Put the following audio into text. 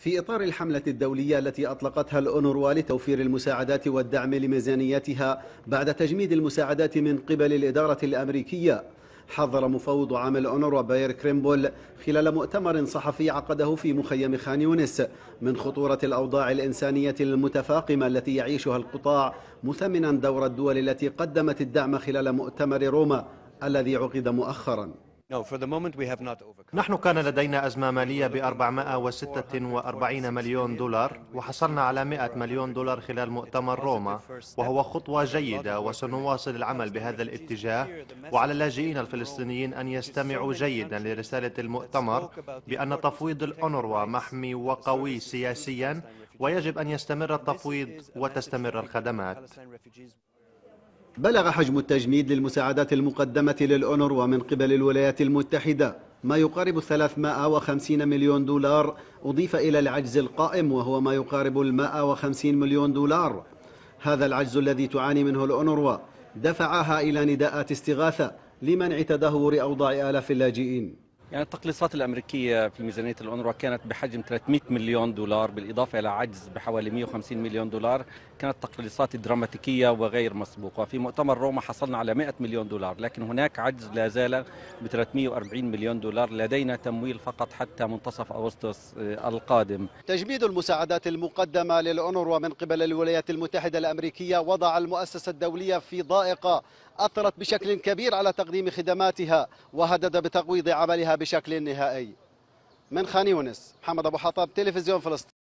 في إطار الحملة الدولية التي أطلقتها الأونروا لتوفير المساعدات والدعم لميزانيتها بعد تجميد المساعدات من قبل الإدارة الأمريكية حظر مفوض عام الأونروا باير كريمبول خلال مؤتمر صحفي عقده في مخيم خان يونس من خطورة الأوضاع الإنسانية المتفاقمة التي يعيشها القطاع مثمنا دور الدول التي قدمت الدعم خلال مؤتمر روما الذي عقد مؤخراً نحن كان لدينا أزمة مالية ب 446 مليون دولار وحصلنا على 100 مليون دولار خلال مؤتمر روما وهو خطوة جيدة وسنواصل العمل بهذا الاتجاه وعلى اللاجئين الفلسطينيين أن يستمعوا جيدا لرسالة المؤتمر بأن تفويض الأونروا محمي وقوي سياسيا ويجب أن يستمر التفويض وتستمر الخدمات بلغ حجم التجميد للمساعدات المقدمة للأونر ومن قبل الولايات المتحدة ما يقارب 350 مليون دولار أضيف إلى العجز القائم وهو ما يقارب 150 مليون دولار هذا العجز الذي تعاني منه الأونروا دفعها إلى نداءات استغاثة لمنع تدهور أوضاع آلاف اللاجئين يعني التقليصات الامريكيه في ميزانيه الانروا كانت بحجم 300 مليون دولار بالاضافه الى عجز بحوالي 150 مليون دولار كانت تقليصات دراماتيكيه وغير مسبوقه في مؤتمر روما حصلنا على 100 مليون دولار لكن هناك عجز لا زال ب 340 مليون دولار لدينا تمويل فقط حتى منتصف اغسطس آه، القادم تجميد المساعدات المقدمه للانروا من قبل الولايات المتحده الامريكيه وضع المؤسسه الدوليه في ضائقه أثرت بشكل كبير على تقديم خدماتها وهدد بتقويض عملها بشكل نهائي من خان يونس محمد أبو حطاب تلفزيون فلسطين